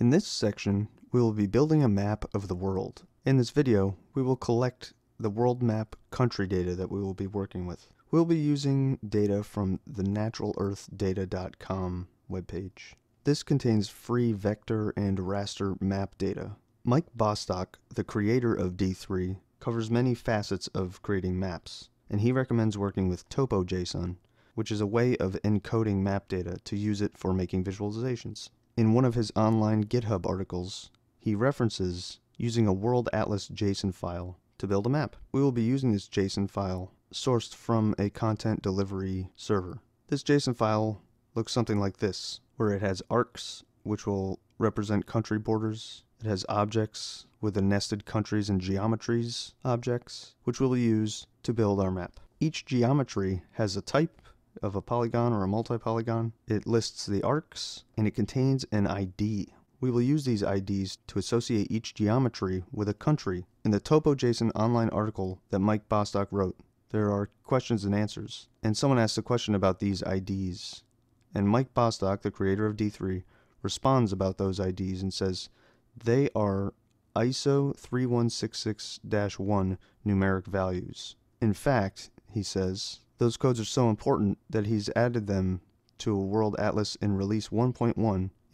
In this section, we will be building a map of the world. In this video, we will collect the world map country data that we will be working with. We'll be using data from the naturalearthdata.com webpage. This contains free vector and raster map data. Mike Bostock, the creator of D3, covers many facets of creating maps, and he recommends working with TopoJSON, which is a way of encoding map data to use it for making visualizations. In one of his online GitHub articles, he references using a World Atlas JSON file to build a map. We will be using this JSON file sourced from a content delivery server. This JSON file looks something like this, where it has arcs, which will represent country borders. It has objects with the nested countries and geometries objects, which we'll use to build our map. Each geometry has a type of a polygon or a multi-polygon. It lists the arcs and it contains an ID. We will use these IDs to associate each geometry with a country in the TopoJSON online article that Mike Bostock wrote. There are questions and answers, and someone asked a question about these IDs. And Mike Bostock, the creator of D3, responds about those IDs and says, they are ISO 3166-1 numeric values. In fact, he says, those codes are so important that he's added them to a World Atlas in Release 1.1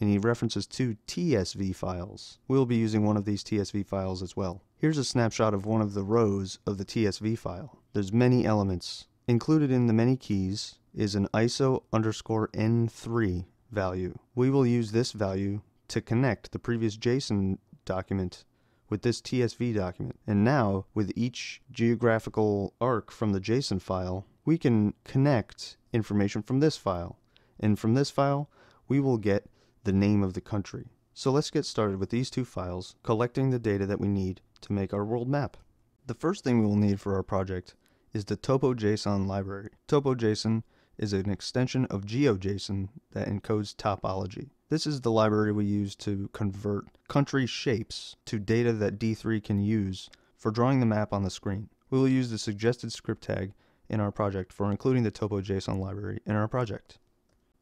and he references two TSV files. We'll be using one of these TSV files as well. Here's a snapshot of one of the rows of the TSV file. There's many elements. Included in the many keys is an ISO underscore N3 value. We will use this value to connect the previous JSON document with this TSV document. And now, with each geographical arc from the JSON file, we can connect information from this file. And from this file, we will get the name of the country. So let's get started with these two files, collecting the data that we need to make our world map. The first thing we will need for our project is the TopoJSON library. TopoJSON is an extension of GeoJSON that encodes topology. This is the library we use to convert country shapes to data that D3 can use for drawing the map on the screen. We will use the suggested script tag in our project for including the topo.json library in our project.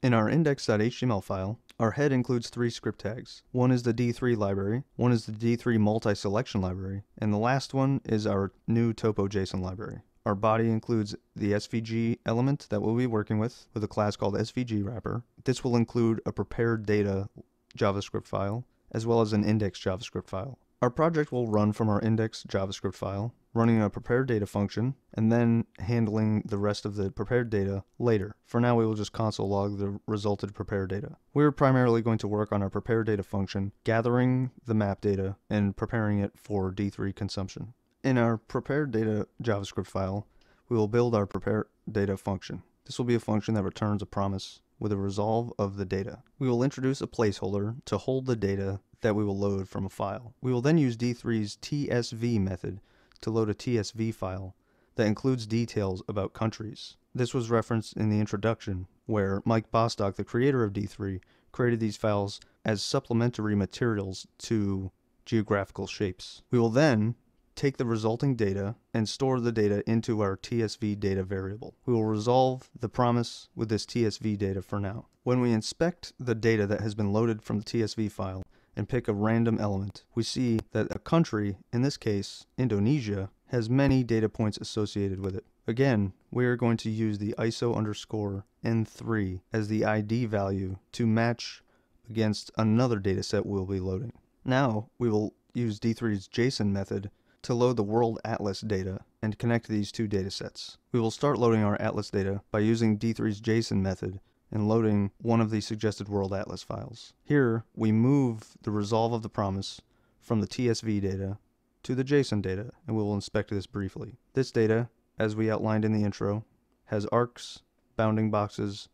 In our index.html file, our head includes three script tags. One is the D3 library, one is the D3 multi-selection library, and the last one is our new topo.json library. Our body includes the SVG element that we'll be working with, with a class called SVG wrapper. This will include a prepared data JavaScript file, as well as an index JavaScript file. Our project will run from our index JavaScript file, running a prepared data function, and then handling the rest of the prepared data later. For now, we will just console log the resulted prepared data. We're primarily going to work on our prepared data function, gathering the map data and preparing it for D3 consumption. In our prepared data JavaScript file, we will build our prepare data function. This will be a function that returns a promise with a resolve of the data. We will introduce a placeholder to hold the data that we will load from a file. We will then use D3's TSV method to load a TSV file that includes details about countries. This was referenced in the introduction, where Mike Bostock, the creator of D3, created these files as supplementary materials to geographical shapes. We will then take the resulting data and store the data into our TSV data variable. We will resolve the promise with this TSV data for now. When we inspect the data that has been loaded from the TSV file, and pick a random element. We see that a country, in this case Indonesia, has many data points associated with it. Again, we are going to use the ISO underscore N3 as the ID value to match against another dataset we'll be loading. Now, we will use D3's JSON method to load the World Atlas data and connect these two datasets. We will start loading our Atlas data by using D3's JSON method and loading one of the suggested World Atlas files. Here, we move the resolve of the promise from the TSV data to the JSON data, and we will inspect this briefly. This data, as we outlined in the intro, has arcs, bounding boxes,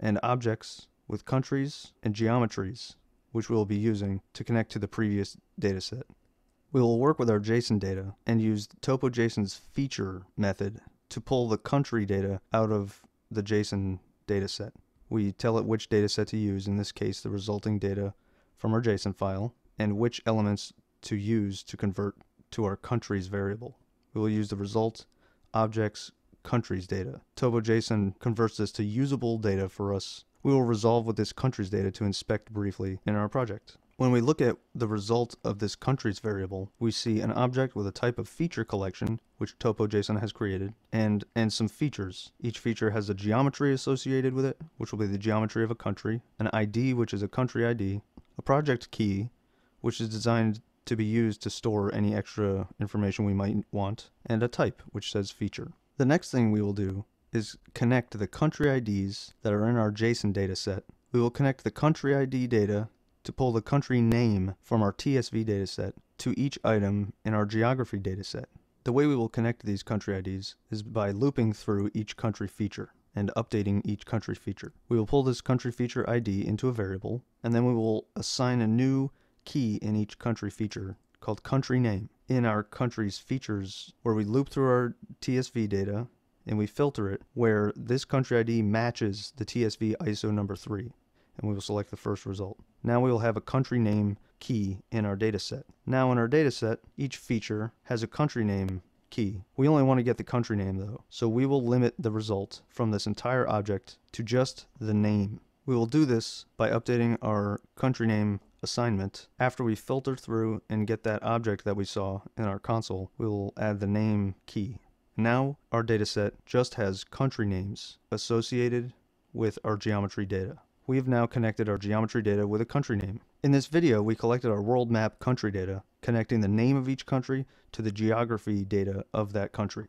and objects with countries and geometries, which we'll be using to connect to the previous dataset. We will work with our JSON data and use TopoJSON's feature method to pull the country data out of the JSON dataset. We tell it which data set to use, in this case the resulting data from our JSON file, and which elements to use to convert to our countries variable. We will use the result, objects, countries data. TurboJSON converts this to usable data for us. We will resolve with this countries data to inspect briefly in our project. When we look at the result of this countries variable, we see an object with a type of feature collection, which TopoJSON has created, and, and some features. Each feature has a geometry associated with it, which will be the geometry of a country, an ID, which is a country ID, a project key, which is designed to be used to store any extra information we might want, and a type, which says feature. The next thing we will do is connect the country IDs that are in our JSON dataset. We will connect the country ID data to pull the country name from our TSV dataset to each item in our geography dataset. The way we will connect these country IDs is by looping through each country feature and updating each country feature. We will pull this country feature ID into a variable, and then we will assign a new key in each country feature called country name in our country's features where we loop through our TSV data and we filter it where this country ID matches the TSV ISO number 3 and we will select the first result. Now we will have a country name key in our dataset. Now in our dataset, each feature has a country name key. We only want to get the country name though, so we will limit the result from this entire object to just the name. We will do this by updating our country name assignment. After we filter through and get that object that we saw in our console, we will add the name key. Now our dataset just has country names associated with our geometry data we have now connected our geometry data with a country name. In this video, we collected our world map country data, connecting the name of each country to the geography data of that country.